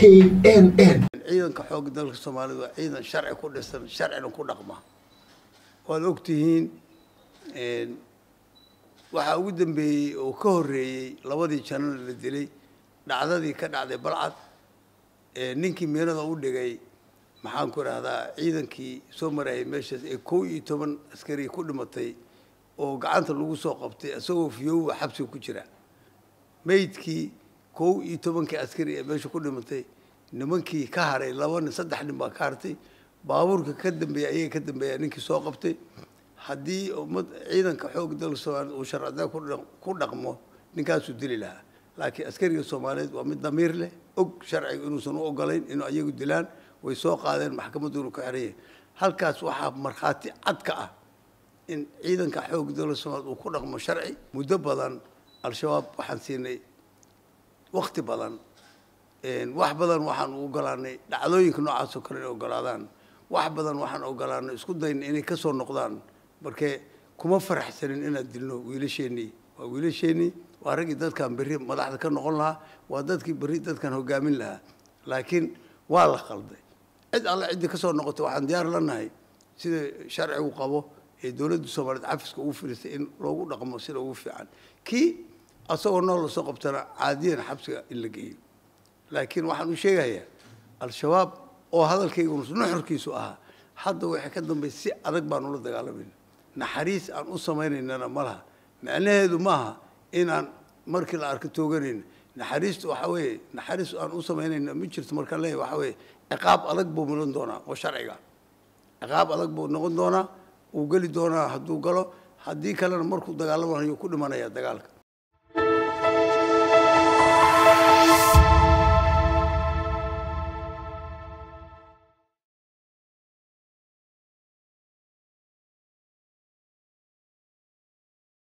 n n ciidanka xooga dalka soomaalida waa ciidan sharci ku dhisan sharcina ku dhaqma waad ogtihiin waxaa ugu dambeeyey oo ka horeeyey labadii janana la dilay dhacdadii ka dhacday balcad ninkii meenada u dhigay maxaan ku idhaahdaa ciidankii soo marayay meeshaas ee kow iyo toban askari ku dhimatay oo gacanta lagu soo qabtay isagoo fiyowba xabsiga ku jira maydkii kow iyo tobankii askari ee meesha ku dhimatay nimankii ka haray laba nin saddex nin baa ka hartay baabuurka ka dambeeya ayaga ka dambeeya ninkii soo qabtay haddii ummad ciidanka xoog dal soomaalied uu sharcida ku dhaqmo ninkaasuu dili lahaa laakiin askariga soomaaliyeed waa mid damiir leh og sharciga inuusan u ogolayn inuu ayagu dilaan way soo qaadeen maxkamaduuna ku xeran halkaas waxaa markhaati cadka ah in ciidanka xoog dal soomaalied uu ku dhaqmo sharci muddo badan al-shabaab waxaan siinay waqti badan wax badan waxaan u ogolaanay dhacdooyinka noocaasoo kale inay ogolaadaan wax badan waxaan ogolaanay isku dayna inay ka soo noqdaan marke kuma faraxsanin inaad dilno wiilasheenii waa wiilasheenii waa raggii dadkan beri madaxda ka noqon lahaa waa dadkii beri dadkan hogaamin lahaa laakiin waa la qalday cid alle ciddii ka soo noqotay waxaan diyaar la nahay sida sharcigu qabo ee dowladda soomaaliyeed cafiska ugu firisay in loogu dhaqmo sida ugu fiican kii asagoo nool la soo qabtana caadiyan xabsiga in la geeyo laakiin waxaan u sheegayaa al-shabaab oo hadalkaygu nuxurkiisu ahaa hadda waxay ka dambaysa si adag baan ula dagaalamayna naxariis aan u samaynaynana malaha macnaheedu maaha inaan markii la arka tooganayna naxariistu waxaa weeye naxariis aan u samaynayna ma jirto markaan leeyahy waxaa weeye ciqaab adag buu milan doonaa oo sharciga ciqaab adag buu noqon doonaa uu geli doonaa hadduu galo haddii kalena markuu dagaalamayo ku dhimanayaa dagaalka